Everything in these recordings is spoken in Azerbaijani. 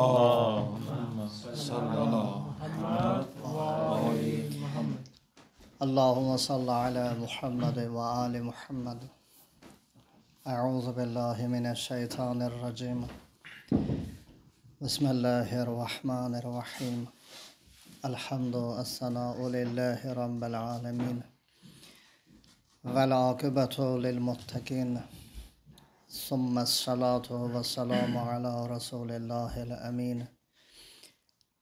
اللهم صل على محمد وآل محمد اللهم صل على محمد وآل محمد أعوذ بالله من الشيطان الرجيم بسم الله الرحمن الرحيم الحمد والصلاة لله رب العالمين والعاقبة للمتقين ثم الصلاة والسلام على رسول الله الأمين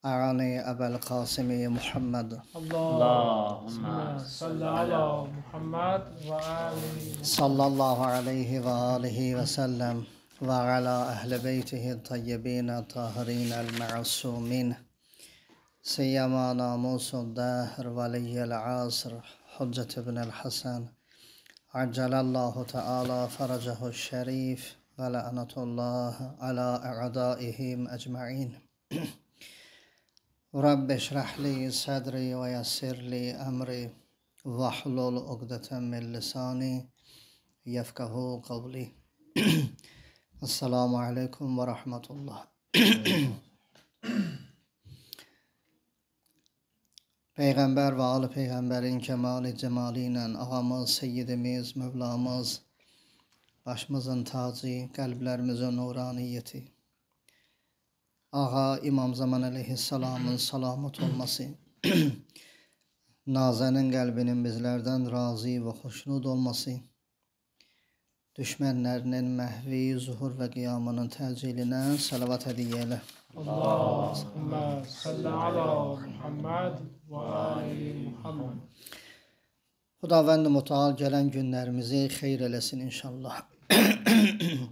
أعني أبا القاسم محمد اللهم صل على محمد وآله صلى الله عليه وآله وسلم وعلى أهل بيته الطيبين الطاهرين المعصومين سيما ناموس الداهر ولي العصر حجة ابن الحسن عجل الله تعالى فرجه الشريف ولعنة الله على أعدائهم أجمعين رب اشرح لي صدري ويسر لي أمري واحلل عقدة من لساني يفقه قولي السلام عليكم ورحمة الله Peyğəmbər və ali peyğəmbərin kəmalı cəmalı ilə ağamız, seyyidimiz, Mövlamız, başımızın tacı, qəlblərimizin nuraniyyəti. Ağa İmam Zaman əleyhissalamın salamat olması, Nazənin qəlbinin bizlərdən razı və xoşnud olması, düşmənlərinin məhvi, zuhur və qiyamının təcilinə salavat hədiyyə elə. Allahümme salli ala Muhammed. Xudavənd Mutal gələn günlərimizi xeyr eləsin inşallah.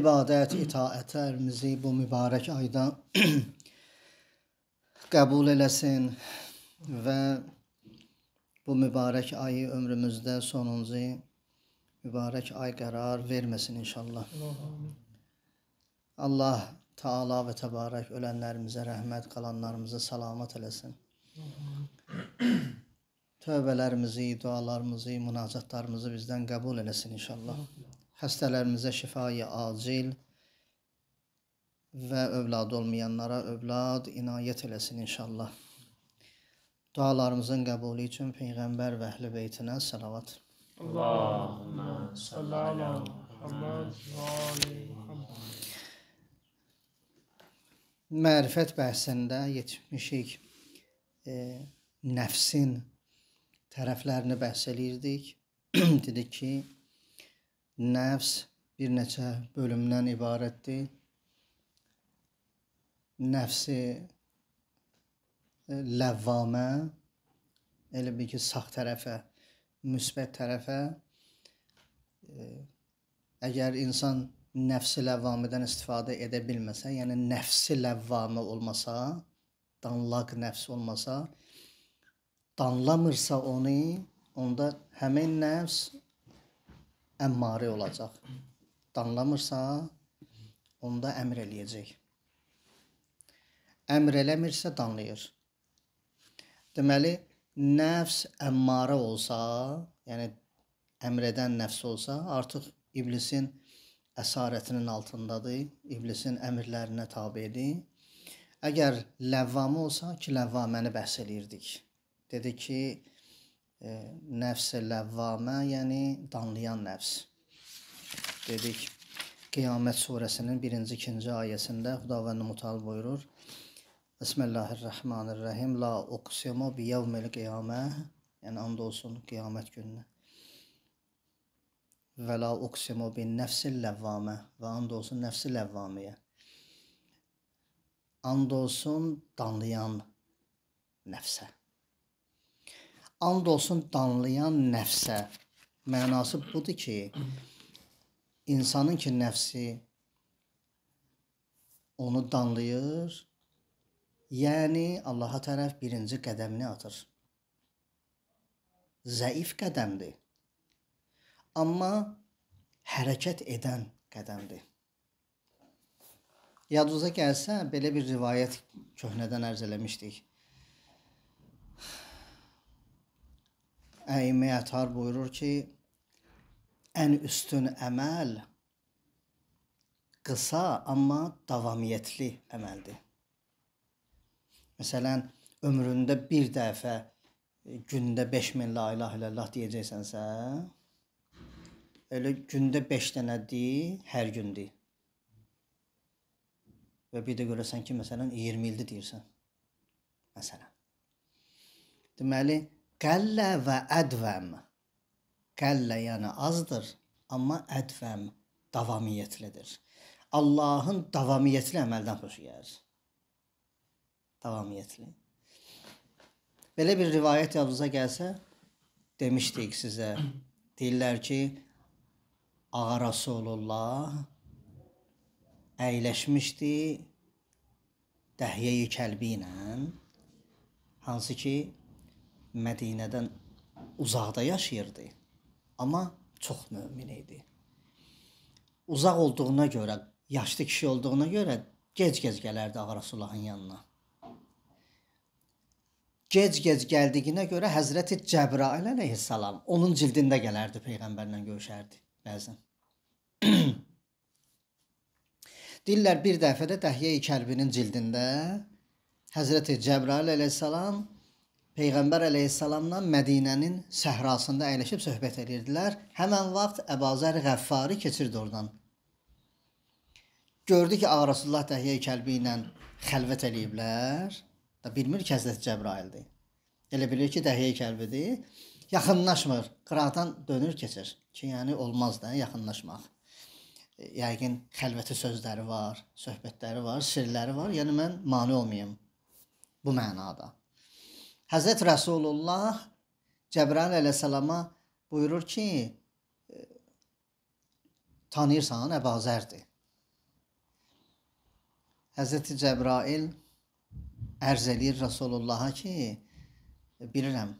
İbadət, itaətlərimizi bu mübarək ayda qəbul eləsin və bu mübarək ayı ömrümüzdə sonuncu mübarək ay qərar verməsin inşallah. Allah Taala və Təbarək ölənlərimizə rəhmət, qalanlarımıza salamat eləsin. Tövbələrimizi, dualarımızı, münacatlarımızı bizdən qəbul eləsin inşallah. Xəstələrimizə şifayı acil və övlad olmayanlara övlad inayət eləsin inşallah. Dualarımızın qəbulu üçün Peyğəmbər və əhl-i beytinə salavat. Allahumma salli ala Muhammad və ali Muhammad. Mərifət bəhsində yetişmişik. E, nəfsin tərəflərini bəhs eləyirdik. Dedik ki, nəfs bir neçə bölümdən ibarətdir. Nəfsi e, ləvvamə elə bir ki, sağ tərəfə, müsbət tərəfə e, əgər insan nəfsi ləvvamıdan istifadə edə bilməsə, yəni nəfsi ləvvamı olmasa, danlaq nəfs olmasa, danlamırsa onu, onda həmin nəfs əmmari olacaq. Danlamırsa, onda əmr eləyəcək. Əmr eləmirsə, danlayır. Deməli, nəfs əmmara olsa, yəni əmr edən nəfs olsa, artıq iblisin əsarətinin altındadır, iblisin əmrlərinə tabedir. Əgər ləvvamı olsa ki, ləvvaməni bəhs eləyirdik. Dedi ki, e, nəfs ləvvamə, yəni danlayan nəfs. Dedik, Qiyamət surəsinin 1-2-ci ayəsində Xudavənd Mutal buyurur: Bismillahirrahmanirrahim. La uqsimu bi yevmil qiyamə. Yəni and olsun qiyamət gününə və la uqsimu bin nəfsil ləvvamə və and olsun nəfsi ləvvamiyə. And olsun danlayan nəfsə. And olsun danlayan nəfsə. Mənası budur ki, insanın ki nəfsi onu danlayır, yəni Allaha tərəf birinci qədəmini atır. Zəif qədəmdir amma hərəkət edən qədəmdir. Yadunuza gəlsə, belə bir rivayət köhnədən ərz eləmişdik. Əimə Ətar buyurur ki, ən üstün əməl qısa, amma davamiyyətli əməldir. Məsələn, ömründə bir dəfə e, gündə 5000 la ilahe illallah deyəcəksənsə, elə gündə 5 dənədir, hər gündür. Və bir də görəsən ki, məsələn 20 ildir deyirsən. Məsələn. Deməli, qəllə və ədvəm. Qəllə yəni azdır, amma ədvəm davamiyyətlidir. Allahın davamiyyətli əməldən xoşu gəlir. Davamiyyətli. Belə bir rivayət yadınıza gəlsə, demişdik sizə. Deyirlər ki, Ağa Rasulullah əyləşmişdi Dəhiyyə-i Kəlbi ilə, hansı ki Mədinədən uzaqda yaşayırdı, amma çox mömin idi. Uzaq olduğuna görə, yaşlı kişi olduğuna görə gec-gec gələrdi Ağa Rasulullahın yanına gec-gec gəldiyinə görə Həzrəti Cəbrail əleyhissalam onun cildində gələrdi peyğəmbərlə görüşərdi bəzən. Deyirlər bir dəfə də Təhiyyə-i Kərbinin cildində Həzrəti Cəbrail əleyhissalam Peyğəmbər əleyhissalamla Mədinənin səhrasında əyləşib söhbət edirdilər. Həmin vaxt Əbazər Qəffari keçirdi oradan. Gördü ki, Ağa Rasulullah Təhiyyə-i Kəlbi ilə xəlvət eləyiblər. Da bilmir ki, Həzrət Cəbraildir. Elə bilir ki, Təhiyyə-i Kəlbidir yaxınlaşmır. Qıradan dönür, keçir. Ki, yəni olmaz da yaxınlaşmaq. E, yəqin xəlvəti sözləri var, söhbətləri var, sirləri var. Yəni mən mane olmayım bu mənada. Həzrət Rəsulullah Cəbrail əleyhissalama buyurur ki, e, tanıyırsan Əbazərdir. Həzrəti Cəbrail ərz eləyir Rasulullaha ki, bilirəm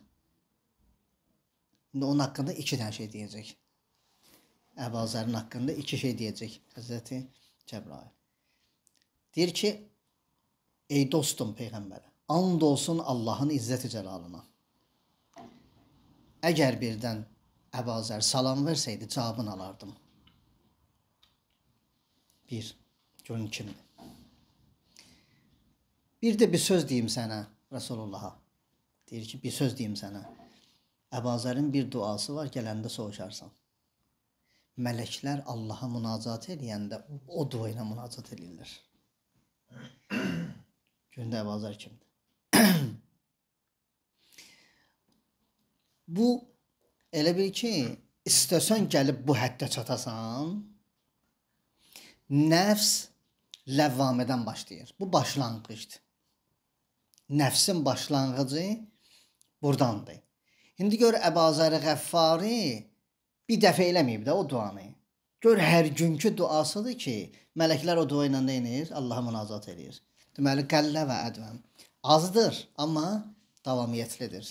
İndi onun haqqında iki dənə şey deyəcək. Əbazərin haqqında iki şey deyəcək Həzrəti Cəbrail. Deyir ki, ey dostum Peyğəmbərə, and olsun Allahın izzəti cəlalına. Əgər birdən Əbazər salam versəydi, cavabını alardım. Bir, görün kimdir. Bir də bir söz deyim sənə, Rəsulullaha. Deyir ki, bir söz deyim sənə. Əbazərin bir duası var, gələndə soruşarsan. Mələklər Allaha münacat edəndə o dua ilə münacat edirlər. Gündə Əbazər kimdir? bu elə bil ki, istəsən gəlib bu həddə çatasan, nəfs ləvvamədən başlayır. Bu başlanğıcdır. Nəfsin başlanğıcı burdandır. İndi gör Əbazəri Qəffari bir dəfə eləməyib də o duanı. Gör hər günkü duasıdır ki, mələklər o dua ilə nə edir? Allahı münazat eləyir. Deməli qəllə və ədvəm azdır, amma davamiyyətlidir.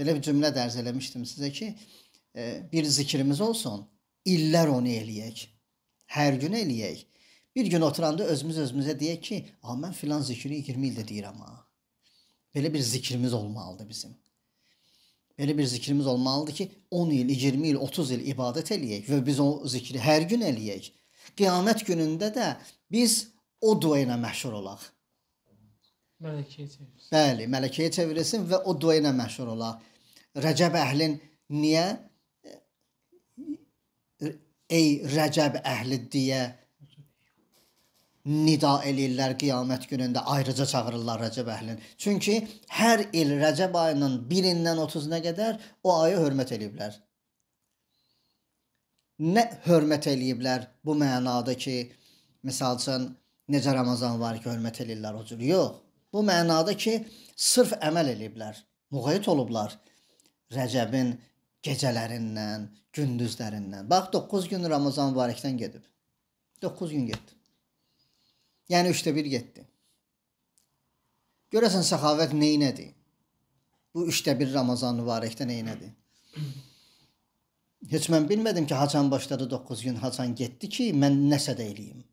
Belə bir cümlə dərz eləmişdim sizə ki, e, bir zikrimiz olsun, illər onu eləyək. Hər gün eləyək. Bir gün oturanda özümüz özümüzə deyək ki, "A mən filan zikri 20 ildə deyirəm ha." Belə bir zikrimiz olmalıdır bizim. Elə bir zikrimiz olmalıdır ki, 10 il, 20 il, 30 il ibadət eləyək və biz o zikri hər gün eləyək. Qiyamət günündə də biz o dua ilə məşhur olaq. Mələkəyə çevrilsin. Bəli, mələkəyə çevrilsin və o dua ilə məşhur olaq. Rəcəb əhlin niyə ey Rəcəb əhli deyə nida eləyirlər qiyamət günündə ayrıca çağırırlar Rəcəb əhlin. Çünki hər il Rəcəb ayının 1-dən 30-una qədər o ayı hörmət eləyiblər. Nə hörmət eləyiblər bu mənada ki, məsəl üçün necə Ramazan var ki, hörmət eləyirlər o cür. Yox. Bu mənada ki, sırf əməl eləyiblər. Müğayət olublar Rəcəbin gecələrindən, gündüzlərindən. Bax 9 gün Ramazan mübarəkdən gedib. 9 gün getdi. Yəni üçdə bir getdi. Görəsən səxavət neynədir? Bu üçdə bir Ramazan mübarəkdə neynədir? Heç mən bilmədim ki, haçan başladı 9 gün, haçan getdi ki, mən nəsə də eləyim.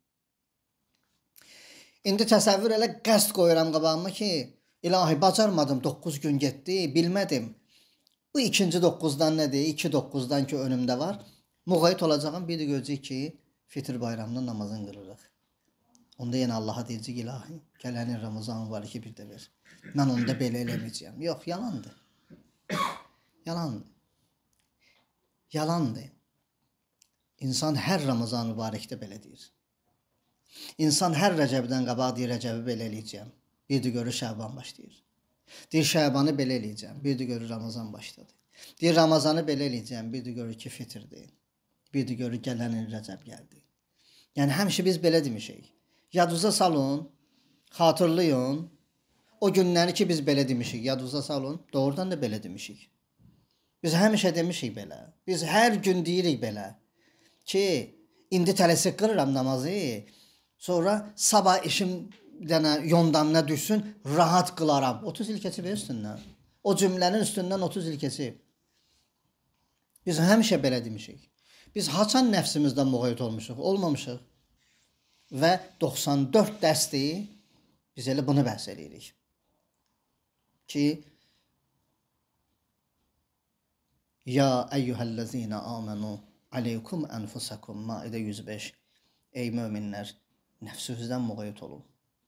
İndi təsəvvür elə qəsd qoyuram qabağıma ki, ilahi bacarmadım 9 gün getdi, bilmədim. Bu ikinci 9-dan nədir? 2 9-dan ki önümdə var. Muğayit olacağam, bir də görəcək ki, fitr bayramında namazın qılırıq. Onda yenə Allah deyəcək ki, ilahi, gələnin Ramazanı var ki, bir də ver. Mən onda belə eləməyəcəm. Yox, yalandır. Yalandır. Yalandır. İnsan hər Ramazan mübarəkdə belə deyir. İnsan hər Rəcəbdən qabaq deyir, Rəcəbi belə eləyəcəm. Bir də görür Şəban başlayır. Deyir Şəbanı belə eləyəcəm. Bir də görür Ramazan başladı. Deyir Ramazanı belə eləyəcəm. Bir də görür ki, fitrdir. Bir də görür gələnin Rəcəb gəldi. Yəni həmişə biz belə demişik. Yadunuza salın, xatırlayın. O günləri ki biz belə demişik, yadunuza salın. Doğrudan da belə demişik. Biz həmişə demişik belə. Biz hər gün deyirik belə ki, indi tələsik qırıram namazı. Sonra sabah işim dənə yondamına düşsün, rahat qılaram. 30 il keçib üstündən. O cümlənin üstündən 30 il keçib. Biz həmişə belə demişik. Biz haçan nəfsimizdən müğayət olmuşuq, olmamışıq və 94 dərsdir. Biz elə bunu bəhs eləyirik. Ki Ya eyyuhellezina amenu aleykum enfusakum Maidə 105 Ey möminlər, nəfsinizdən muğayət olun.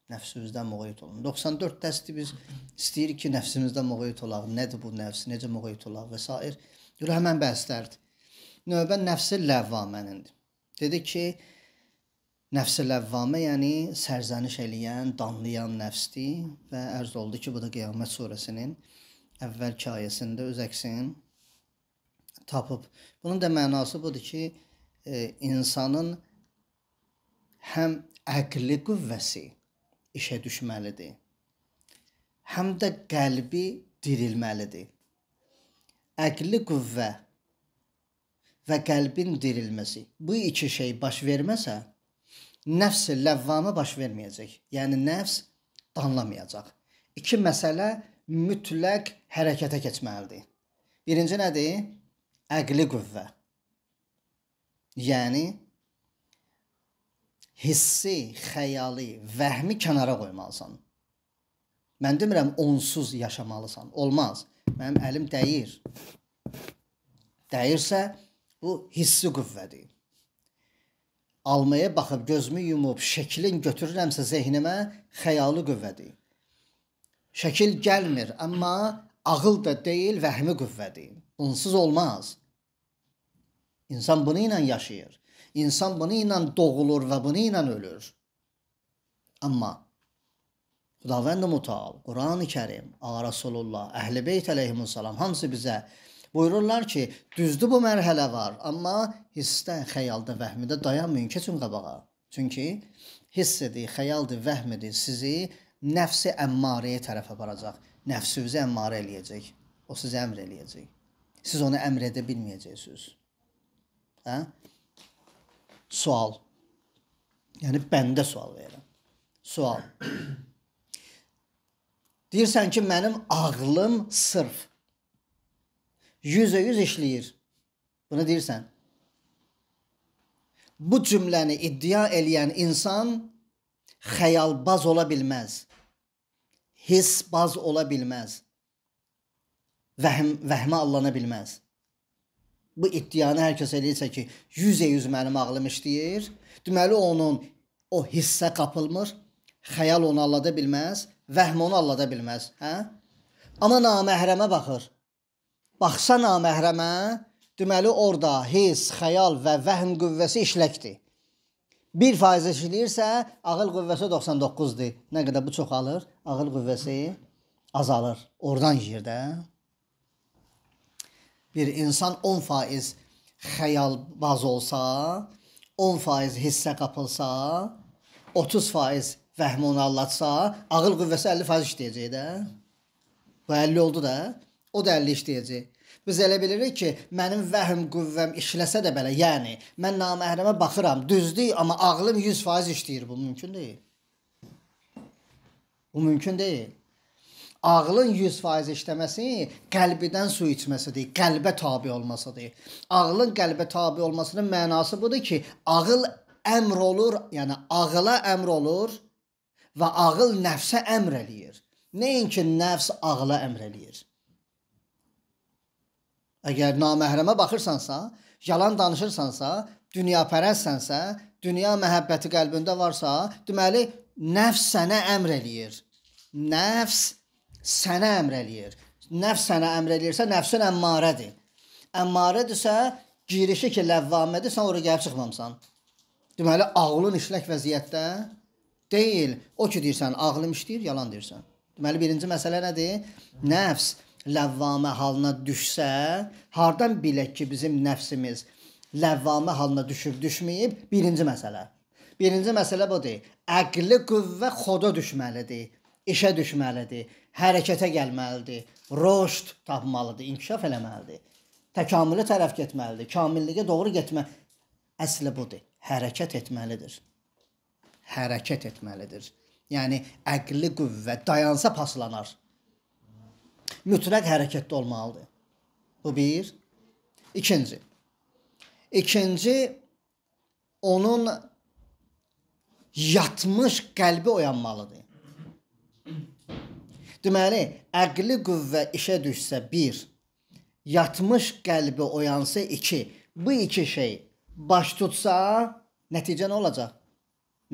Nəfsinizdən muğayət olun. 94 dərsdir biz istəyirik ki, nəfsimizdən muğayət olaq. Nədir bu nəfs? Necə muğayət olaq və s. Dur həmin bəhslərdir. Növbə nəfsi ləvvamənindir. Dedi ki, Nəfs ləvvamə, yəni sərzəniş eləyən, danlayan nəfsdir və ərz oldu ki, bu da Qiyamət surəsinin əvvəlki ayəsində öz əksini tapıb. Bunun da mənası budur ki, e, insanın həm əqli qüvvəsi işə düşməlidir, həm də qəlbi dirilməlidir. Əqli qüvvə və qəlbin dirilməsi. Bu iki şey baş verməsə, nəfs ləvvamə baş verməyəcək. Yəni nəfs danlamayacaq. İki məsələ mütləq hərəkətə keçməlidir. Birinci nədir? Əqli qüvvə. Yəni hissi, xəyali, vəhmi kənara qoymalısan. Mən demirəm onsuz yaşamalısan. Olmaz. Mənim əlim dəyir. Dəyirsə bu hissi qüvvədir almaya baxıb gözümü yumub şəklin götürürəmsə zehnimə xəyalı qüvvədir. Şəkil gəlmir, amma ağıl da deyil, vəhmi qüvvədir. Bunsuz olmaz. İnsan bunu ilə yaşayır. İnsan bunu ilə doğulur və bunu ilə ölür. Amma Xudavənd Mutal, Qurani-Kərim, Ağa Rasulullah, Əhl-i Beyt əleyhissalam hamısı bizə Buyururlar ki, düzdür bu mərhələ var, amma hissdə, xəyalda, vəhmdə dayanmayın, keçin qabağa. Çünki hissdir, xəyaldır, vəhmdir sizi nəfsi əmmarəyə tərəf aparacaq. Nəfsinizi əmmarə eləyəcək. O sizə əmr eləyəcək. Siz onu əmr edə bilməyəcəksiniz. Hə? Sual. Yəni bəndə sual verirəm. Sual. Deyirsən ki, mənim ağlım sırf yüzə yüz işləyir. Bunu deyirsən. Bu cümləni iddia eləyən insan xəyalbaz ola bilməz. Hissbaz ola bilməz. Vəhm, vəhmə allana bilməz. Bu iddianı hər kəs eləyirsə ki, yüzə yüz mənim ağlım işləyir, deməli onun o hissə qapılmır, xəyal onu allada bilməz, vəhm onu allada bilməz, hə? Amma naməhrəmə baxır baxsa naməhrəmə, deməli orada his, xəyal və vəhm qüvvəsi işləkdir. 1% işləyirsə, ağıl qüvvəsi 99-dur. Nə qədər bu çoxalır, ağıl qüvvəsi azalır. Oradan yeyir də. Bir insan 10% xəyal baz olsa, 10% hissə qapılsa, 30% vəhm onu allatsa, ağıl qüvvəsi 50% işləyəcək də. Bu 50 oldu da. O da 50 işləyəcək. Biz elə bilirik ki, mənim vəhm qüvvəm işləsə də belə, yəni mən naməhrəmə baxıram, düzdür, amma ağlım 100% işləyir, bu mümkün deyil. Bu mümkün deyil. Ağlın 100% işləməsi qəlbidən su içməsidir, qəlbə tabe olmasıdır. Ağlın qəlbə tabe olmasının mənası budur ki, ağıl əmr olur, yəni ağıla əmr olur və ağıl nəfsə əmr eləyir. Nəinki nəfs ağıla əmr eləyir. Əgər naməhrəmə baxırsansa, yalan danışırsansa, dünyapərəstsənsə, dünya məhəbbəti qəlbində varsa, deməli nəfs sənə əmr eləyir. Nəfs sənə əmr eləyir. Nəfs sənə əmr eləyirsə, nəfsin əmmarədir. Əmmarədirsə, girişi ki, ləvvamədir, sən ora gəlib çıxmamısan. Deməli ağlın işlək vəziyyətdə deyil. O ki deyirsən ağlım işləyir, yalan deyirsən. Deməli birinci məsələ nədir? Nəfs ləvvamə halına düşsə, hardan bilək ki, bizim nəfsimiz ləvvamə halına düşüb, düşməyib? Birinci məsələ. Birinci məsələ budur. Əqli qüvvə xoda düşməlidir, işə düşməlidir, hərəkətə gəlməlidir, roşd tapmalıdır, inkişaf eləməlidir. Təkamülə tərəf getməlidir, kamilliyə doğru getmə. Əsli budur. Hərəkət etməlidir. Hərəkət etməlidir. Yəni əqli qüvvə dayansa paslanar mütləq hərəkətdə olmalıdır. Bu bir. İkinci. İkinci onun yatmış qəlbi oyanmalıdır. Deməli, əqli qüvvə işə düşsə 1, yatmış qəlbi oyansa 2. Bu iki şey baş tutsa nəticə nə olacaq?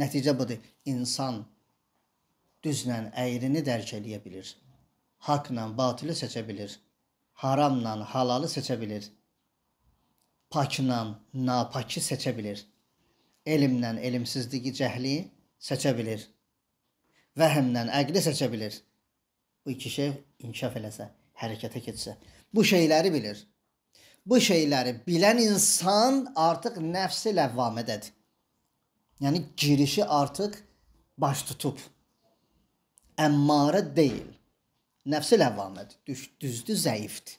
Nəticə budur. İnsan düzlə əyrini dərk eləyə bilir. Haqla batılı seçə bilir. Haramla halalı seçə bilir. Pakla napakı seçə bilir. Elmlə elmsizliyi, cəhli seçə bilir. Vəhmlə əqli seçə bilir. Bu iki şey inkişaf eləsə, hərəkətə keçsə, bu şeyləri bilir. Bu şeyləri bilən insan artıq nəfsi ləvvamədədir. Yəni girişi artıq baş tutub. Əmmara deyil nəfsil əvvamdır. Düz, düzdü zəifdir.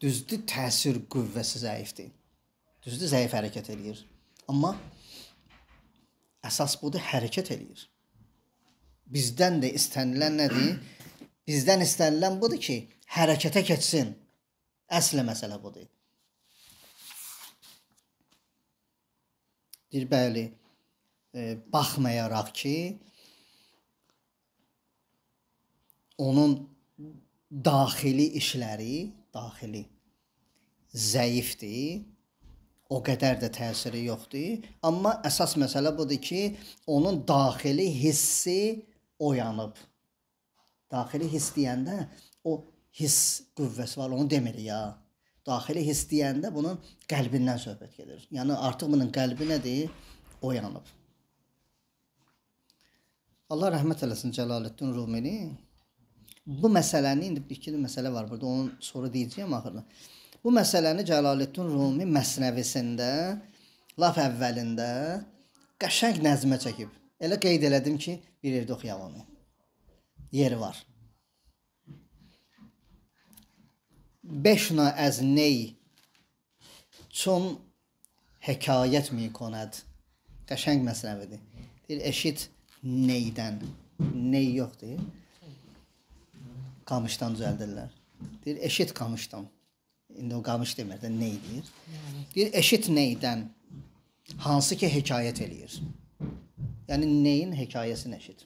Düzdü təsir qüvvəsi zəifdir. Düzdü zəif hərəkət eləyir. Amma əsas budur hərəkət eləyir. Bizdən də istənilən nədir? Bizdən istənilən budur ki, hərəkətə keçsin. Əsl məsələ budur. Deyir, bəli, e, baxmayaraq ki, onun daxili işləri, daxili zəifdir. O qədər də təsiri yoxdur. Amma əsas məsələ budur ki, onun daxili hissi oyanıb. Daxili hiss deyəndə o hiss qüvvəsi var, onu demirik ya. Daxili hiss deyəndə bunun qəlbindən söhbət gedir. Yəni artıq bunun qəlbi nədir? Oyanıb. Allah rəhmət eləsin Cəlaləddin Rumini bu məsələni indi bir iki məsələ var burada. Onun sonra deyəcəyəm axırda. Bu məsələni Cəlaləddin Rumi məsnəvisində laf əvvəlində qəşəng nəzmə çəkib. Elə qeyd elədim ki, bir yerdə oxuyaq onu. Yeri var. Beşna əz ney çün hekayət mi konad. Qəşəng məsnəvidir. Deyir eşit neydən. Ney yoxdur qamışdan düzəldirlər. Deyir eşit qamışdan. İndi o qamış demir də ney deyir. Yəni. Deyir eşit neydən hansı ki hekayət eləyir. Yəni neyin hekayəsini eşit.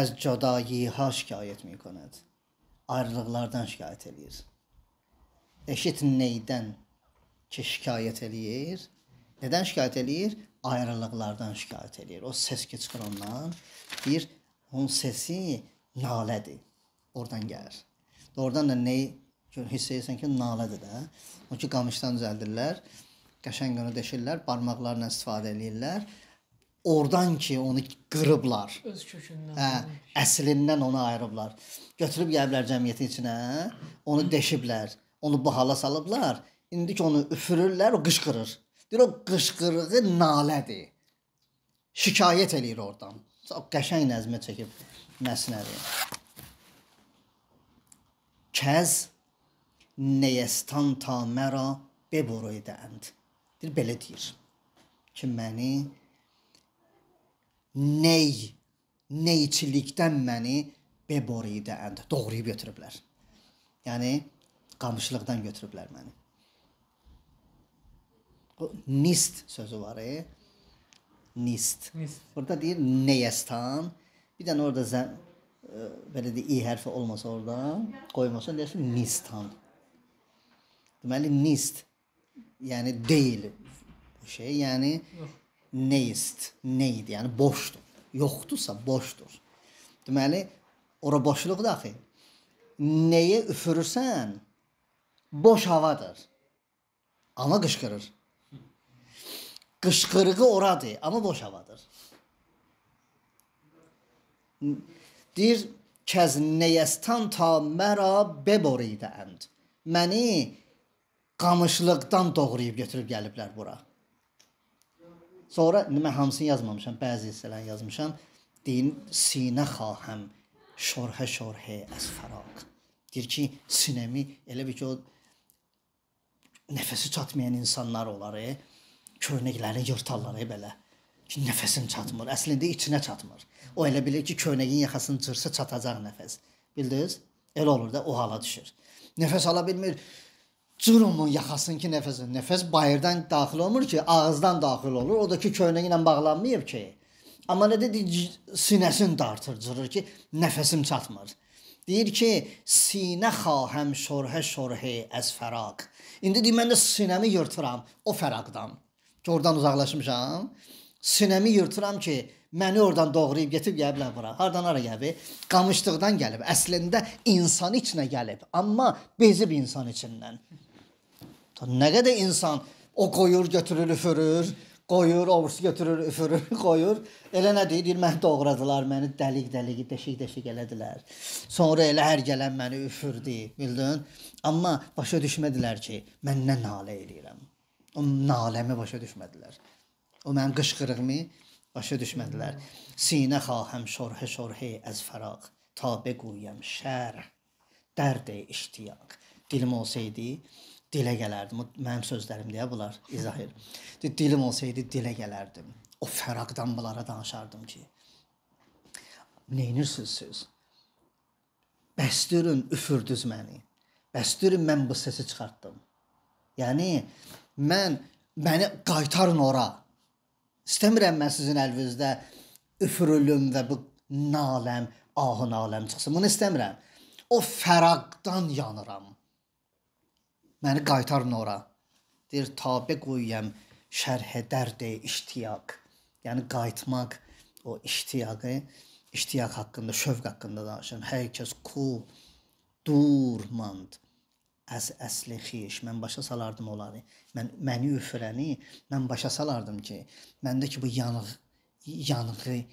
Əz cadayi ha şikayət mi konad. Ayrılıqlardan şikayət eləyir. Eşit neydən ki şikayət eləyir. Nədən şikayət eləyir? Ayrılıqlardan şikayət eləyir. O səs ki çıxır ondan. Deyir onun səsi nalədir. Oradan gəlir. Doğrudan da nəyi hiss edirsən ki, nalədir də. O ki qamışdan düzəldirlər. Qəşəng onu deşirlər, barmaqlarla istifadə eləyirlər. Oradan ki onu qırıblar. Öz kökündən. Hə, əslindən onu ayırıblar. Götürüb yəyiblər cəmiyyətin içinə, onu deşiblər, onu bu hala salıblar. İndi ki onu üfürürlər, o qışqırır. Deyir o qışqırığı nalədir. Şikayət eləyir oradan. Çox qəşəng nəzmə çəkib Məsnəvi. Kəz neyəstan ta məra beboroydənd. Deyir belə deyir ki, məni ney neyçilikdən məni beboroydənd. Doğrayıb götürüblər. Yəni qamışlıqdan götürüblər məni. O nist sözü var, e? nist. nist. Burada deyir neyestan. Bir dənə orada zə, ə, e, belə deyir i hərfi olmasa orada qoymasa deyirsən nistan. Deməli nist yəni deyil bu şey, yəni neist, neydi, yəni boşdur. Yoxdursa boşdur. Deməli ora boşluqdur axı. Nəyə üfürürsən boş havadır. Ana qışqırır qışqırığı oradır, amma boş havadır. Deyir, kəz nəyəstan ta mərə beboridə ənd. Məni qamışlıqdan doğrayıb götürüb gəliblər bura. Sonra mən hamısını yazmamışam, bəzi hissələrini yazmışam. Din sinə xahəm şorhə şorhə əz fəraq. Deyir ki, sinəmi elə bir ki o nəfəsi çatmayan insanlar olar. E köynəkləri yırtarlar e belə. Ki nəfəsim çatmır. Əslində içinə çatmır. O elə bilir ki, köynəyin yaxasını cırsa çatacaq nəfəs. Bildiniz? Elə olur da o hala düşür. Nəfəs ala bilmir. Curumun yaxasın ki, nəfəsin. Nəfəs bayırdan daxil olmur ki, ağızdan daxil olur. O da ki, köynəyi ilə bağlanmayıb ki. Amma nə dedi? Sinəsin dartır, cırır ki, nəfəsim çatmır. Deyir ki, sinə xahəm şorhə şorhə əz fəraq. İndi deyir mən də sinəmi yırtıram o fəraqdan ki, oradan uzaqlaşmışam. Sinəmi yırtıram ki, məni oradan doğrayıb getib gələ bilər bura. Hardan hara gəlib? Qamışlıqdan gəlib. Əslində insan içinə gəlib, amma bezib insan içindən. Nə qədər insan o qoyur, götürür, üfürür, qoyur, ovusu götürür, üfürür, qoyur. Elə nə deyir? Deyir məni doğradılar, məni dəlik-dəlik, deşik-deşik elədilər. Sonra elə hər gələn məni üfürdü, bildin? Amma başa düşmədilər ki, mən nə nalə eləyirəm. O naləmi başa düşmədilər. O mənim qışqırığımı başa düşmədilər. Sinə xahəm şorhə şorhə əz fəraq, ta bequyəm şər, dərdə iştiyaq. Dilim olsaydı dilə gələrdim. O mənim sözlərim deyə bunlar izah edir. Dilim olsaydı dilə gələrdim. O fəraqdan bunlara danışardım ki, neynirsiniz siz? Bəs durun üfürdüz məni. Bəs durun mən bu səsi çıxartdım. Yəni Mən məni qaytarın ora. İstəmirəm mən sizin əlinizdə üfürülüm və bu naləm, ahın aləm çıxsın. Bunu istəmirəm. O fəraqdan yanıram. Məni qaytarın ora. Deyir, tabe qoyuyam şərhə dərdi e, iştiyaq. Yəni qayıtmaq o iştiyaqı, iştiyaq haqqında, şövq haqqında danışıram. Hər kəs cool, durmand əs əsli xiş, mən başa salardım onları. Mən məni öfrəni mən başa salardım ki, məndəki bu yanıq yanığı e,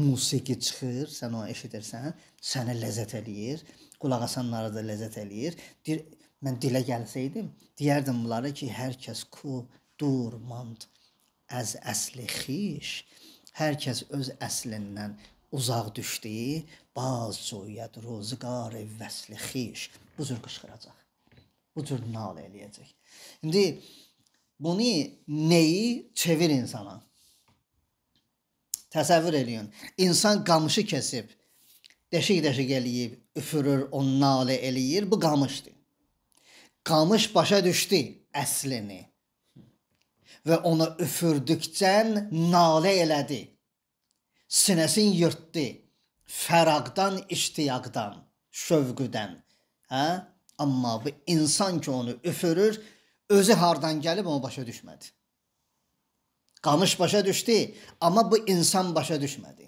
musiqi çıxır, sən onu eşidirsən, sənə ləzzət eləyir, qulaq asanlara da ləzzət eləyir. Dir, mən dilə gəlsəydim, deyərdim bunlara ki, hər kəs ku dur mand əz əsli xiş, hər kəs öz əslindən uzaq düşdü, bazcuya rozigar vəsli xiş bu cür qışqıracaq. Bu cür nal eləyəcək. E İndi bunu nəyi çevir insana? Təsəvvür e eləyin. İnsan qamışı kəsib, e deşik-deşik eləyib, üfürür, o nalə eləyir. Bu qamışdır. Qamış başa düşdü əslini və ona üfürdükcə nalə elədi. Sinəsin yırtdı fəraqdan, iştiyaqdan, şövqüdən. Hə? Amma bu insan ki onu üfürür, özü hardan gəlib onu başa düşmədi. Qamış başa düşdü, amma bu insan başa düşmədi.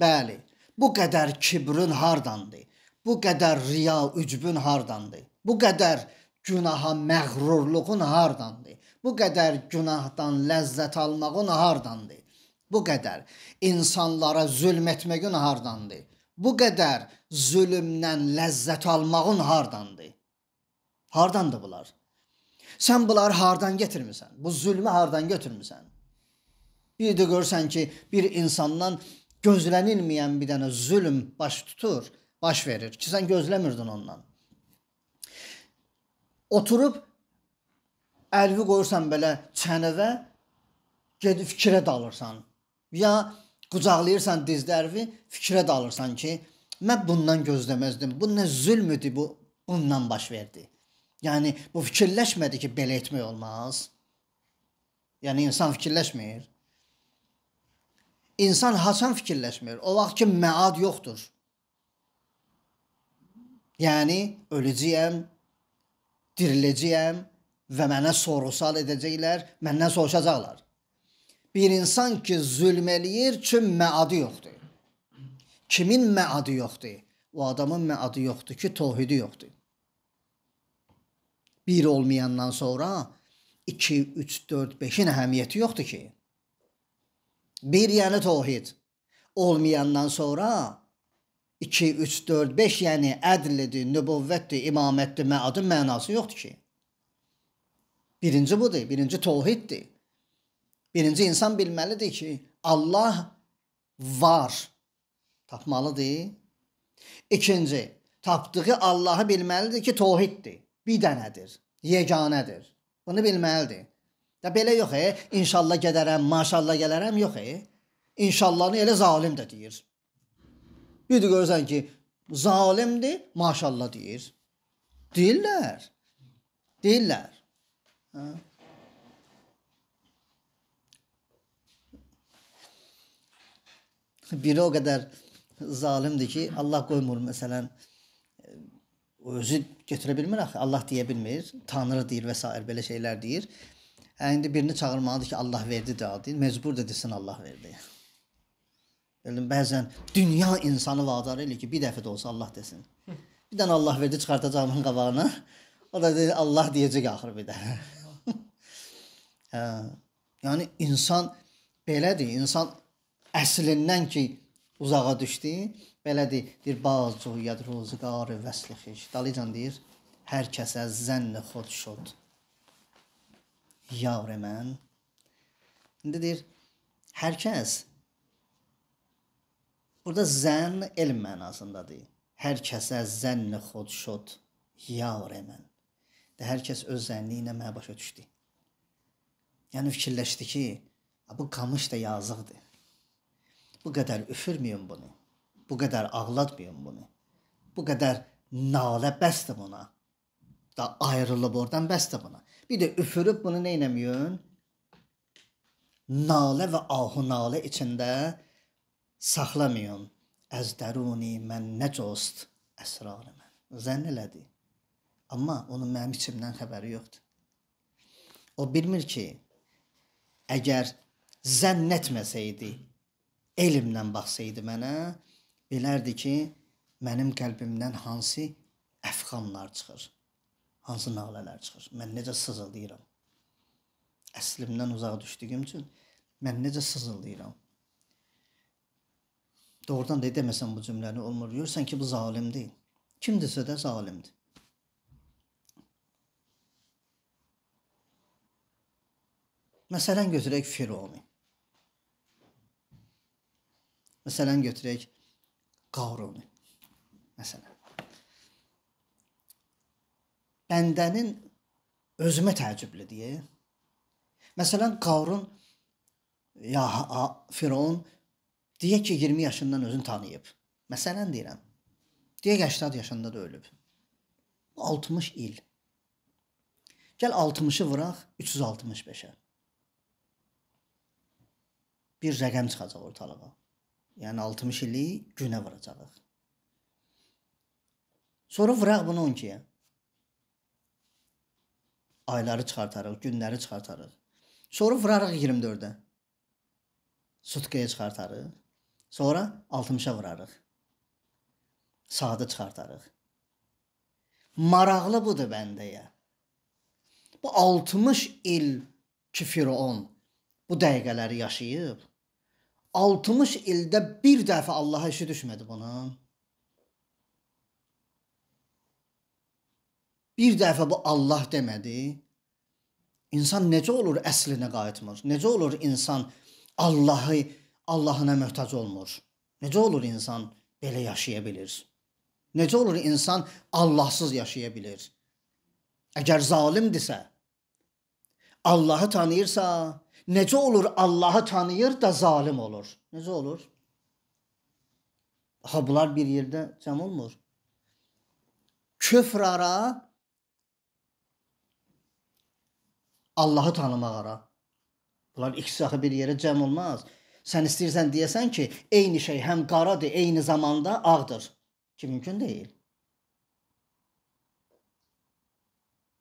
Bəli. Bu qədər kibrün hardandır? Bu qədər riya, ücbün hardandır? Bu qədər günaha məğrurluğun hardandır? Bu qədər günahdan ləzzət almağın hardandır? Bu qədər insanlara zülm etməyin hardandır? bu qədər zülmdən ləzzət almağın hardandır? Hardandır bunlar? Sən bunları hardan gətirmisən? Bu zülmü hardan götürmüsən? Bir də görsən ki, bir insandan gözlənilməyən bir dənə zülm baş tutur, baş verir ki, sən gözləmirdin ondan. Oturub əlvi qoyursan belə çənəvə, gedib fikrə dalırsan. Ya qucaqlayırsan dizlərini, fikrə dalırsan ki, mən bundan gözləməzdim. Bu nə zülmdür bu? Bundan baş verdi. Yəni bu fikirləşmədi ki, belə etmək olmaz. Yəni insan fikirləşmir. İnsan haçan fikirləşmir. O vaxt ki, məad yoxdur. Yəni öləcəyəm, diriləcəyəm və mənə sorğu-sual edəcəklər, məndən soruşacaqlar bir insan ki zülm eləyir üçün məadı yoxdur. Kimin məadı yoxdur? O adamın məadı yoxdur ki, tohidi yoxdur. Bir olmayandan sonra 2, 3, 4, 5-in əhəmiyyəti yoxdur ki. Bir yəni tohid. Olmayandan sonra 2, 3, 4, 5 yəni ədlidir, nübüvvətdir, imamətdir, məadı mənası yoxdur ki. Birinci budur, birinci tohiddir. Birinci insan bilməlidir ki, Allah var. Tapmalıdır. İkinci, tapdığı Allahı bilməlidir ki, tohiddir. Bir dənədir, yeganədir. Bunu bilməlidir. Da belə yox, e, inşallah gedərəm, maşallah gələrəm, yox, e. İnşallahını elə zalim də deyir. Bir də görürsən ki, zalimdir, maşallah deyir. Deyirlər. Deyirlər. Hə? biri o qədər zalimdir ki, Allah qoymur məsələn özü götürə bilmir axı. Allah deyə bilmir, Tanrı deyir və s. belə şeylər deyir. Hə indi birini çağırmalıdır ki, Allah verdi də deyir. Məcbur da desin Allah verdi. Elin bəzən dünya insanı vadar eləyir ki, bir dəfə də olsa Allah desin. Bir dənə Allah verdi çıxartacağımın qabağına. O da deyir Allah deyəcək axır bir də. hə. Yəni insan belədir. İnsan əslindən ki uzağa düşdü. Belədir, deyir bazcu yad rozqarı vəsli xiş. Dalıcan deyir, hər kəsə zənn xod şod. Yavr mən. İndi deyir, hər kəs Burada zən elm mənasındadır. Hər kəsə zənn xod şod. Yavr mən. Də hər kəs öz zənni ilə mənə başa düşdü. Yəni fikirləşdi ki, bu qamış da yazıqdır. Bu qədər üfürməyin bunu. Bu qədər ağlatmayın bunu. Bu qədər nalə bəsdir buna. Da ayrılıb oradan bəsdir buna. Bir də üfürüb bunu nə eləməyin? Nalə və ahu nalə içində saxlamayın. Əz dəruni mən nəcost əsrarım. Zənn elədi. Amma onun mənim içimdən xəbəri yoxdur. O bilmir ki, əgər zənn etməsəydi, elmlə baxsaydı mənə, bilərdi ki, mənim qəlbimdən hansı əfxanlar çıxır. Hansı nağlələr çıxır. Mən necə sızıldayıram. Əslimdən uzaq düşdüyüm üçün mən necə sızıldayıram. Doğrudan da deməsən bu cümləni olmur. Görsən ki, bu zalimdir. Kimdirsə də zalimdir. Məsələn götürək Firavunu. Məsələn götürək Qavronu. Məsələn. Bəndənin özümə təəccüblüdür. Məsələn Qavrun ya Firon deyək ki 20 yaşından özünü tanıyıb. Məsələn deyirəm. Deyək 80 yaşında da ölüb. 60 il. Gəl 60-ı vuraq 365-ə. Bir rəqəm çıxacaq ortalığa. Yəni 60 illik günə vuracağıq. Sonra vuraq bunu 12-yə. Ayları çıxartarıq, günləri çıxartarıq. Sonra vurarıq 24-də. Sutkaya çıxartarıq. Sonra 60-a vurarıq. Saatı çıxartarıq. Maraqlı budur bəndəyə. Bu 60 il ki Firon bu dəqiqələri yaşayıb 60 ildə bir dəfə Allaha işi düşmədi bunun. Bir dəfə bu Allah demədi. İnsan necə olur əslinə qayıtmır? Necə olur insan Allahı Allahına möhtac olmur? Necə olur insan belə yaşaya bilir? Necə olur insan Allahsız yaşaya bilir? Əgər zalimdirsə, Allahı tanıyırsa, Necə olur Allahı tanıyır da zalim olur? Necə olur? Ha bunlar bir yerdə cəm olmur. Küfr ara Allahı tanımaq ara. Bunlar ikisi axı bir yerə cəm olmaz. Sən istəyirsən deyəsən ki, eyni şey həm qaradır, eyni zamanda ağdır. Ki mümkün deyil.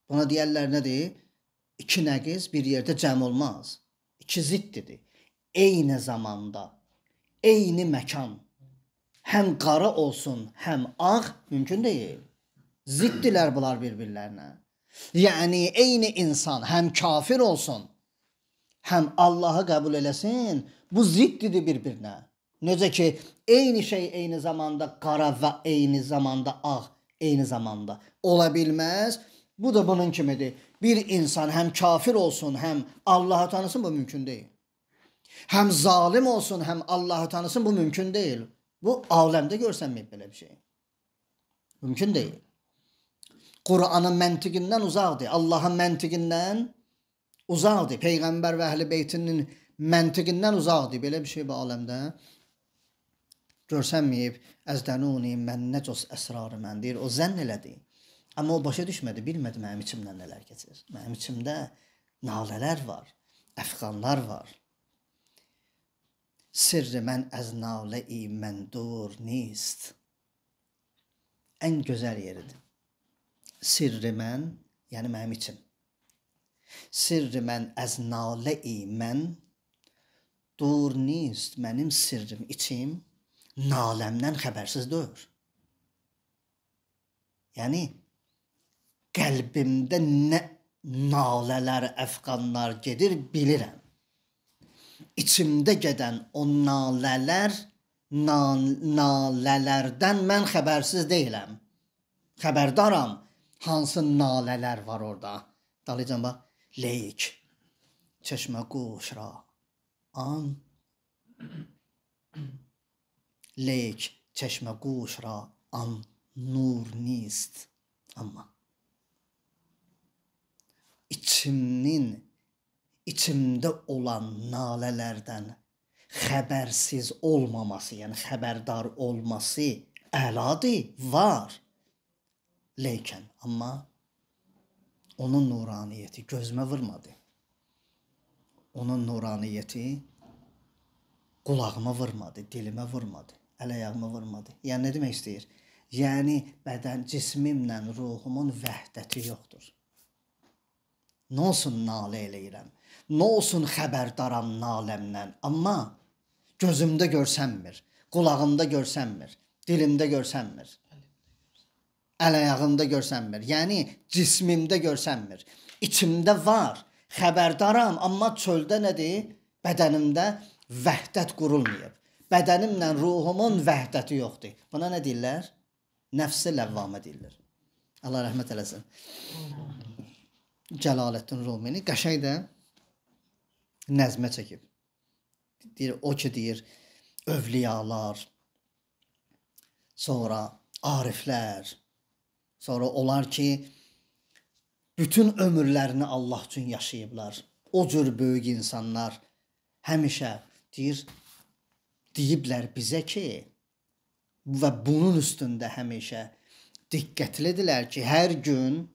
Buna deyərlər nədir? İki nəqiz bir yerdə cəm olmaz iki ziddidir. Eyni zamanda, eyni məkan. Həm qara olsun, həm ağ mümkün deyil. Ziddirlər bunlar bir-birlərinə. Yəni eyni insan həm kafir olsun, həm Allahı qəbul eləsin, bu ziddidir bir-birinə. Necə ki, eyni şey eyni zamanda qara və eyni zamanda ağ, eyni zamanda ola bilməz. Bu da bunun kimidir bir insan həm kafir olsun, həm Allahı tanısın bu mümkün deyil. Həm zalim olsun, həm Allahı tanısın bu mümkün deyil. Bu aləmdə görsənməyib belə bir şey. Mümkün deyil. Quranın məntiqindən uzaqdır. Allahın məntiqindən uzaqdır. Peyğəmbər və əhl-i beytinin məntiqindən uzaqdır. Belə bir şey bu aləmdə görsənməyib. Əzdənuni mən nəcəs əsrarı mən deyir. O zənn elədi. Amma o başa düşmədi, bilmədi mənim içimdən nələr keçir. Mənim içimdə nalələr var, əfqanlar var. Sirri mən əz nalə-i məndur nist. Ən gözəl yeridir. Sirri mən, yəni mənim içim. Sirri mən əz nalə-i mən dur nist, mənim sirrim, içim naləmdən xəbərsiz deyil. Yəni qəlbimdə nə nalələr, əfqanlar gedir bilirəm. İçimdə gedən o nalələr nan, nalələrdən mən xəbərsiz deyiləm. Xəbərdaram hansı nalələr var orada. Dalıcan bax, leyk, çeşmə quş ra, an, leyk, çeşmə quş ra, an, nur nist, amma içimnin, içimdə olan nalələrdən xəbərsiz olmaması, yəni xəbərdar olması əladır, var. Lakin amma onun nuraniyyəti gözümə vurmadı. Onun nuraniyyəti qulağıma vurmadı, dilimə vurmadı, əl-ayağıma vurmadı. Yəni nə demək istəyir? Yəni bədən cismimlə ruhumun vəhdəti yoxdur. Nə olsun nalə eləyirəm. Nə olsun xəbərdaram naləmdən. Amma gözümdə görsənmir, qulağımda görsənmir, dilimdə görsənmir. Əl ayağımda görsənmir. Yəni cismimdə görsənmir. İçimdə var, xəbərdaram, amma çöldə nədir? Bədənimdə vəhdət qurulmayıb. Bədənimlə ruhumun vəhdəti yoxdur. Buna nə deyirlər? Nəfsi ləvvamə deyirlər. Allah rəhmət eləsin. Allah. Cəlaləddin Rumini qəşəng də nəzmə çəkib. Deyir o ki deyir övliyalar sonra ariflər sonra onlar ki bütün ömürlərini Allah üçün yaşayıblar. O cür böyük insanlar həmişə deyir deyiblər bizə ki və bunun üstündə həmişə diqqətlidirlər ki, hər gün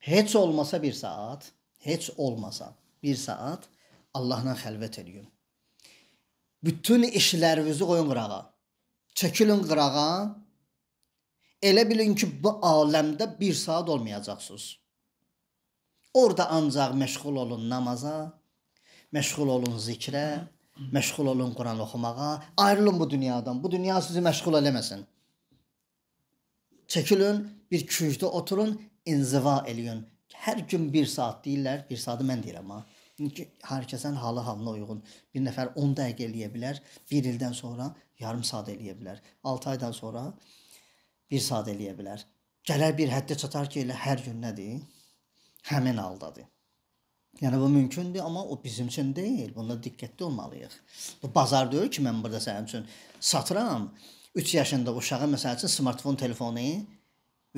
heç olmasa bir saat, heç olmasa bir saat Allahla xəlvət eləyin. Bütün işlərinizi qoyun qırağa. Çəkilin qırağa. Elə bilin ki, bu aləmdə bir saat olmayacaqsınız. Orda ancaq məşğul olun namaza, məşğul olun zikrə, məşğul olun Quran oxumağa, ayrılın bu dünyadan. Bu dünya sizi məşğul eləməsin. Çəkilin, bir kücdə oturun, inziva eləyən. Hər gün 1 saat deyirlər, 1 saatı mən deyirəm ha. Çünki hər kəsin halı halına uyğun. Bir nəfər 10 dəqiqə eləyə bilər, 1 ildən sonra yarım saat eləyə bilər. 6 aydan sonra 1 saat eləyə bilər. Gələr bir həddə çatar ki, elə hər gün nədir? Həmin haldadır. Yəni bu mümkündür, amma o bizim üçün deyil. Bunda diqqətli olmalıyıq. Bu bazar deyil ki, mən burada sənin üçün satıram. 3 yaşında uşağa məsəl üçün smartfon telefonu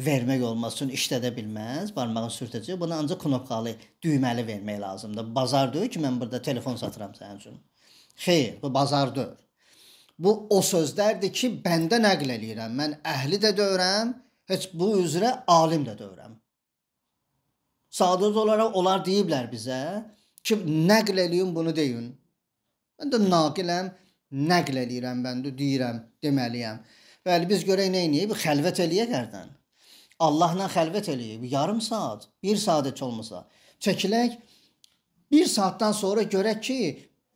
vermək olmaz, çünki işlədə bilməz, barmağını sürtəcək. Bunu ancaq knopkalı, düyməli vermək lazımdır. Bazar deyil ki, mən burada telefon satıram sənin üçün. Xeyr, bu bazar deyil. Bu o sözlərdir ki, bəndə nəql eləyirəm. Mən əhli də deyirəm, heç bu üzrə alim də deyirəm. Sadəcə olaraq onlar deyiblər bizə ki, nəql eləyin bunu deyin. Mən də naqiləm, nəql eləyirəm, mən də deyirəm, deməliyəm. Bəli, biz görək nə edəyik, xəlvət eləyək hərdən. Allahla xəlvət eləyib yarım saat, 1 saat heç olmasa. Çəkilək 1 saatdan sonra görək ki,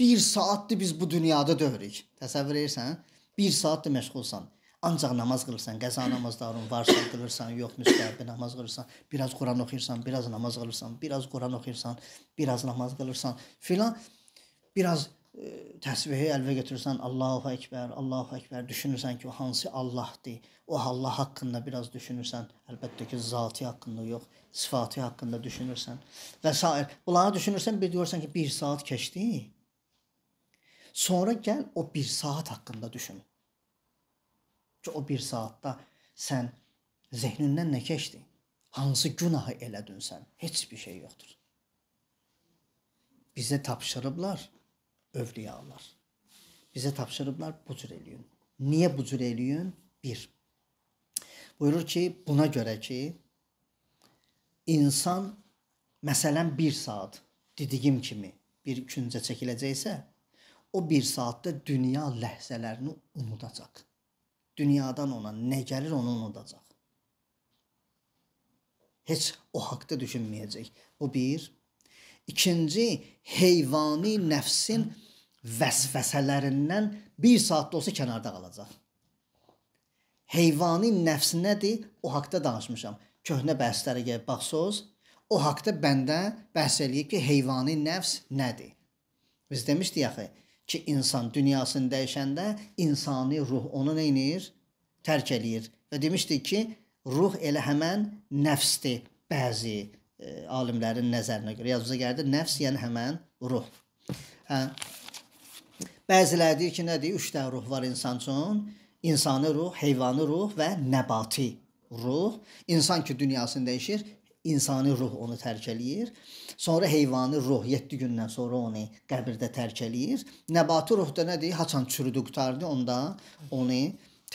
1 saatdır biz bu dünyada dövürük. Təsəvvür edirsən? 1 saatdır məşğulsan. Ancaq namaz qılırsan, qəza namazların varsa qılırsan, yox müstəhəbb namaz qılırsan, biraz Quran oxuyursan, biraz namaz qılırsan, biraz Quran oxuyursan, biraz namaz qılırsan, filan biraz təsbihi əlvə götürsən, Allahu Ekber, Allahu Ekber düşünürsən ki, o hansı Allahdır? O Allah haqqında biraz düşünürsən, əlbəttə ki, zati haqqında yox, sifati haqqında düşünürsən və s. Bunları düşünürsən, bir görsən ki, 1 saat keçdi. Sonra gəl o 1 saat haqqında düşün. Ki o 1 saatda sən zehnindən nə keçdi? Hansı günahı elədin sən? Heç bir şey yoxdur. Bizə tapşırıblar övlüyə alırlar. Bizə tapşırıblar bu cür eləyin. Niyə bu cür eləyin? 1. Buyurur ki, buna görə ki insan məsələn 1 saat dediyim kimi bir küncə çəkiləcəksə, o 1 saatda dünya ləhzələrini unudacaq. Dünyadan ona nə gəlir onu unudacaq. Heç o haqqda düşünməyəcək. Bu bir. İkinci, heyvani nəfsin hmm vəsvəsələrindən bir saat da olsa kənarda qalacaq. Heyvani nəfs nədir? O haqqda danışmışam. Köhnə bəhslərə gəl baxsız, o haqqda bəndə bəhs eləyib ki, heyvani nəfs nədir? Biz demişdik axı ki, insan dünyasını dəyişəndə insani ruh onu nə edir? Tərk eləyir. Və demişdik ki, ruh elə həmən nəfsdir bəzi ə, e, alimlərin nəzərinə görə. Yadınıza gəldi? Nəfs yəni həmən ruh. Hə, Bəziləri deyir ki, nə deyir? 3 dənə ruh var insan üçün. İnsani ruh, heyvani ruh və nəbati ruh. İnsan ki dünyasını dəyişir, insani ruh onu tərk eləyir. Sonra heyvani ruh 7 gündən sonra onu qəbirdə tərk eləyir. Nəbati ruh da nədir? Haçan çürüdü qutardı, onda onu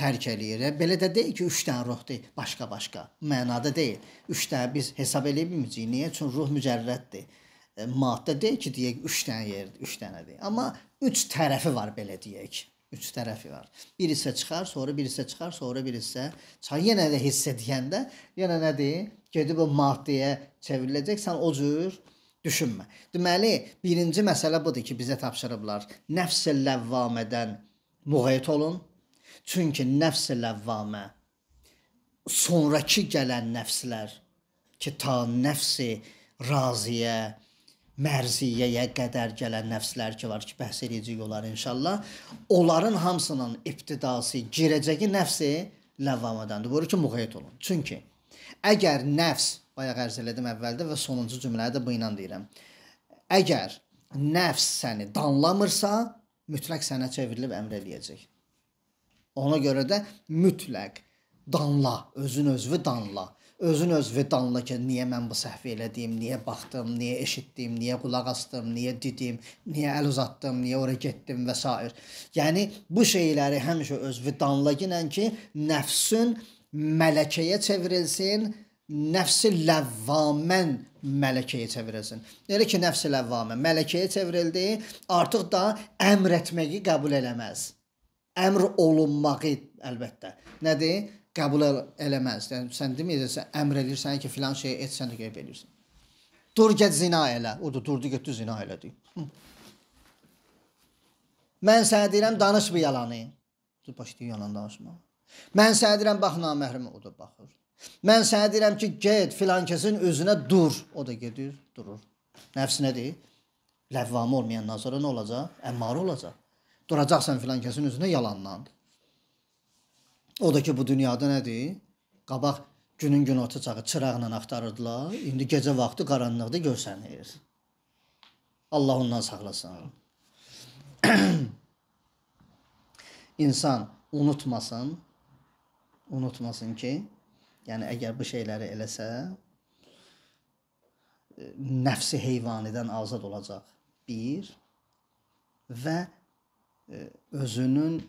tərk eləyir. E, belə də deyil ki, 3 dənə ruhdur, başqa-başqa. Mənada deyil. 3 dənə biz hesab eləyə bilməyəcəyik. Niyə? Çünki ruh mücərrətdir. E, maddə deyil ki, deyək 3 dənə yerdir, 3 dənədir. Amma 3 tərəfi var belə deyək. 3 tərəfi var. Bir hissə çıxar, sonra bir hissə çıxar, sonra bir hissə çıxar. Yenə də hissə deyəndə yenə nədir? Gedib o maddəyə çevriləcəksən o cür düşünmə. Deməli, birinci məsələ budur ki, bizə tapşırıblar. Nəfs-i ləvvamədən müğayət olun. Çünki nəfs-i ləvvamə sonrakı gələn nəfslər ki, ta nəfsi raziyə, mərziyyəyə qədər gələn nəfslər ki var ki, bəhs edəcəyik onlar inşallah. Onların hamısının ibtidası, girəcəyi nəfsi ləvvamadandır. Buyurur ki, müğayət olun. Çünki əgər nəfs, bayaq ərz elədim əvvəldə və sonuncu cümlədə bu ilə deyirəm. Əgər nəfs səni danlamırsa, mütləq sənə çevrilib əmr eləyəcək. Ona görə də mütləq danla, özün özünü danla özün öz vicdanla ki, niyə mən bu səhvi elədiyim, niyə baxdım, niyə eşitdim, niyə qulaq asdım, niyə dedim, niyə əl uzatdım, niyə ora getdim və s. Yəni bu şeyləri həmişə öz vicdanla ilə ki, nəfsün mələkəyə çevrilsin, nəfsi ləvvamən mələkəyə çevrilsin. Elə ki, nəfsi ləvvamə mələkəyə çevrildi, artıq da əmr etməyi qəbul eləməz. Əmr olunmağı əlbəttə. Nədir? qəbul eləməz. Yəni sən deməyəcəksən, əmr eləyirsən ki, filan şeyi et, sən də qeyb eləyirsən. Dur get zina elə. O da durdu getdi zina elədi. Hı. Mən sənə deyirəm danışma yalanı. Dur başlayır yalan danışma. Mən sənə deyirəm bax naməhrəm o da baxır. Mən sənə deyirəm ki get filan kəsin özünə dur. O da gedir, durur. Nəfsi nədir? Ləvvamı olmayan nazara nə olacaq? Əmmar olacaq. Duracaqsan filan kəsin özünə yalandan. O da ki bu dünyada nədir? Qabaq günün günorta çağı çıraqla axtarırdılar, indi gecə vaxtı qaranlıqda görsənir. Allah ondan saqlasın. İnsan unutmasın, unutmasın ki, yəni əgər bu şeyləri eləsə, e, nəfsi heyvanidən azad olacaq. 1 və e, özünün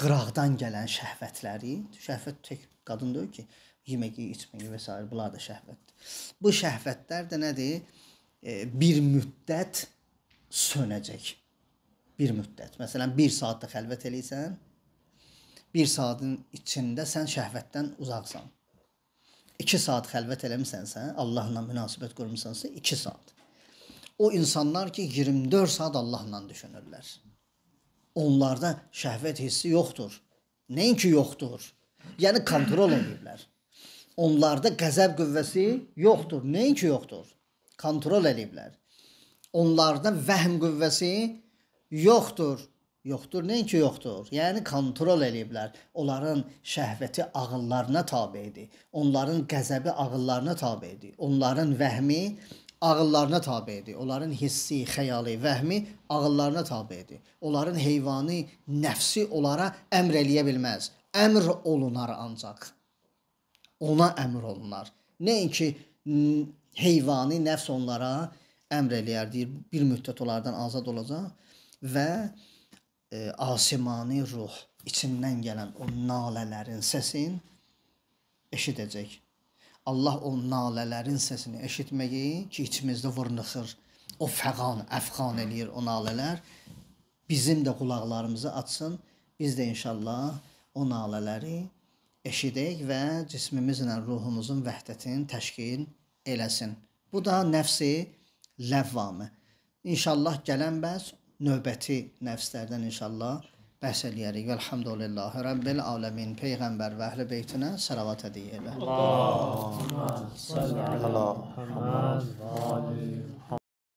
qıraqdan gələn şəhvətləri, şəhvət tək qadın deyil ki, yeməyi, içməyi və s. bunlar da şəhvətdir. Bu şəhvətlər də nədir? E, bir müddət sönəcək. Bir müddət. Məsələn, 1 saatda xəlvət eləyirsən, 1 saatın içində sən şəhvətdən uzaqsan. 2 saat xəlvət eləmisənsə, Allahla münasibət qurmusansa 2 saat. O insanlar ki 24 saat Allahla düşünürlər onlarda şəhvət hissi yoxdur. Nəinki yoxdur. Yəni kontrol ediblər. Onlarda qəzəb qüvvəsi yoxdur. Nəinki yoxdur. Kontrol ediblər. Onlarda vəhm qüvvəsi yoxdur. Yoxdur, nəinki yoxdur. Yəni kontrol eləyiblər. Onların şəhvəti ağıllarına tabedir. Onların qəzəbi ağıllarına tabedir. Onların vəhmi ağıllarına tabedir. Onların hissi, xəyalı, vəhmi ağıllarına tabedir. Onların heyvani nəfsi onlara əmr eləyə bilməz. Əmr olunar ancaq. Ona əmr olunar. Nəinki heyvani nəfs onlara əmr eləyər deyir, bir müddət onlardan azad olacaq və e, asimani ruh içindən gələn o nalələrin səsin eşidəcək. Allah o nalələrin səsini eşitməyi ki, içimizdə vırnıxır. O fəğan, əfxan eləyir o nalələr. Bizim də qulaqlarımızı açsın. Biz də inşallah o nalələri eşidək və cismimizlə ruhumuzun vəhdətini təşkil eləsin. Bu da nəfsi ləvvamı. İnşallah gələn bəs növbəti nəfslərdən inşallah بحث الیاری و الحمد رب العالمین پیغمبر و اهل بیتنا سلوات دیگه الله